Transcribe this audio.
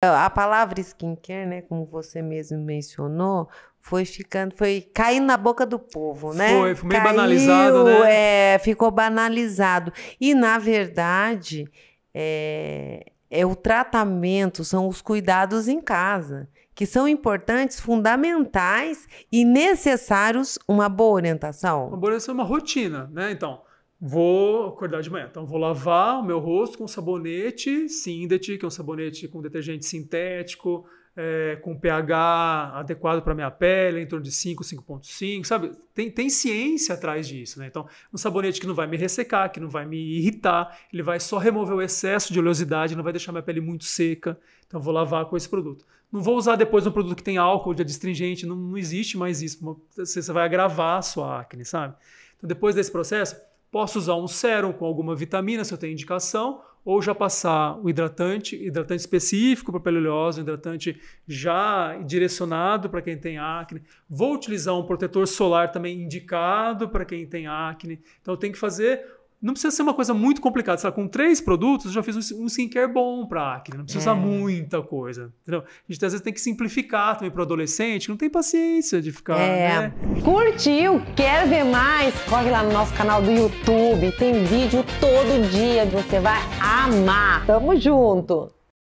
A palavra skincare, né, como você mesmo mencionou, foi ficando, foi caindo na boca do povo, né? Foi, foi meio Caiu, banalizado, né? É, ficou banalizado. E na verdade, é, é o tratamento, são os cuidados em casa, que são importantes, fundamentais e necessários uma boa orientação. Uma boa orientação é uma rotina, né? Então, Vou acordar de manhã. Então, vou lavar o meu rosto com sabonete Sindet, que é um sabonete com detergente sintético, é, com pH adequado para minha pele, em torno de 5, 5,5, sabe? Tem, tem ciência atrás disso, né? Então, um sabonete que não vai me ressecar, que não vai me irritar, ele vai só remover o excesso de oleosidade, não vai deixar minha pele muito seca. Então, vou lavar com esse produto. Não vou usar depois um produto que tem álcool de adstringente, não, não existe mais isso. Você, você vai agravar a sua acne, sabe? Então, depois desse processo Posso usar um sérum com alguma vitamina, se eu tenho indicação, ou já passar o hidratante, hidratante específico para pele oleosa, hidratante já direcionado para quem tem acne. Vou utilizar um protetor solar também indicado para quem tem acne. Então eu tenho que fazer não precisa ser uma coisa muito complicada. Sei lá, com três produtos, eu já fiz um skincare bom para acne. Não precisa é. muita coisa. Entendeu? A gente às vezes tem que simplificar também para adolescente, que não tem paciência de ficar. É. Né? Curtiu? Quer ver mais? Corre lá no nosso canal do YouTube. Tem vídeo todo dia que você vai amar. Tamo junto!